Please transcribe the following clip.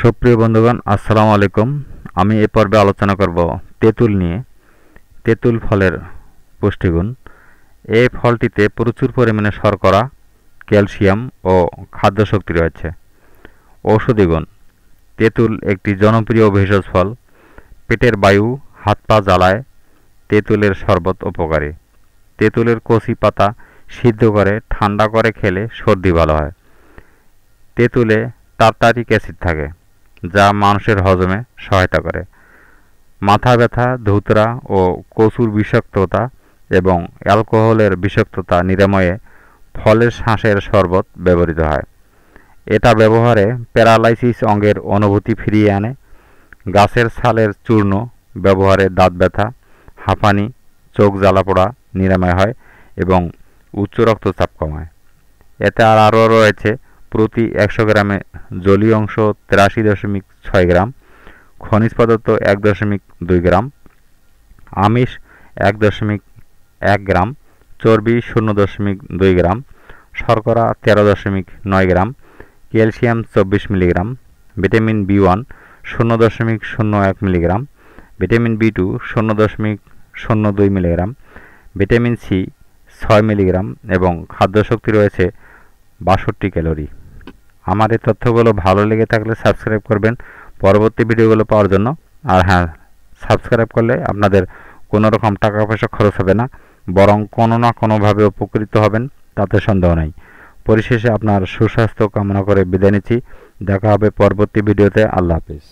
সুপ্রিয় বন্ধুগণ আসসালামু আলাইকুম আমি এ পর্বে আলোচনা করব তেঁতুল নিয়ে তেঁতুল ফলের পুষ্টিগুণ এ ফলটিতে প্রচুর পরিমাণে শর্করা ক্যালসিয়াম ও খাদ্যশক্তি রয়েছে ঔষধিগুণ তেঁতুল একটি জনপ্রিয় ভেষজ ফল পেটের বায়ু হাত পা জ্বালায় তেঁতুলের শরবত উপকারী তেঁতুলের কচি পাতা সিদ্ধ করে ঠান্ডা করে খেলে সর্দি ভালো হয় তেঁতুলে টার্টারিক অ্যাসিড থাকে যা মানুষের হজমে সহায়তা করে মাথা ব্যথা ধুতরা ও কচুর বিষাক্ততা এবং অ্যালকোহলের বিষাক্ততা নিরাময়ে ফলের শ্বাসের শরবত ব্যবহৃত হয় এটা ব্যবহারে প্যারালাইসিস অঙ্গের অনুভূতি ফিরিয়ে আনে গাছের ছালের চূর্ণ ব্যবহারে দাঁত ব্যথা হাঁপানি চোখ জ্বালা পড়া নিরাময় হয় এবং উচ্চ রক্তচাপ কমায় এতে আর আরও রয়েছে প্রতি একশো গ্রামে জলীয় অংশ তেরাশি দশমিক ছয় গ্রাম খনিজ পদার্থ এক দশমিক দুই গ্রাম আমিষ এক দশমিক এক গ্রাম চর্বি শূন্য দশমিক দুই গ্রাম শর্করা তেরো দশমিক নয় গ্রাম ক্যালসিয়াম চব্বিশ মিলিগ্রাম ভিটামিন বি ওয়ান শূন্য দশমিক শূন্য এক মিলিগ্রাম ভিটামিন বি টু শূন্য দশমিক শূন্য দুই মিলিগ্রাম ভিটামিন সি ছয় মিলিগ্রাম এবং খাদ্যশক্তি রয়েছে বাষট্টি ক্যালোরি আমার এই তথ্যগুলো ভালো লেগে থাকলে সাবস্ক্রাইব করবেন পরবর্তী ভিডিওগুলো পাওয়ার জন্য আর হ্যাঁ সাবস্ক্রাইব করলে আপনাদের কোনো রকম টাকা পয়সা খরচ হবে না বরং কোনো না কোনোভাবে উপকৃত হবেন তাতে সন্দেহ নাই পরিশেষে আপনার সুস্বাস্থ্য কামনা করে বিদায় নিচ্ছি দেখা হবে পরবর্তী ভিডিওতে আল্লাহ হাফিজ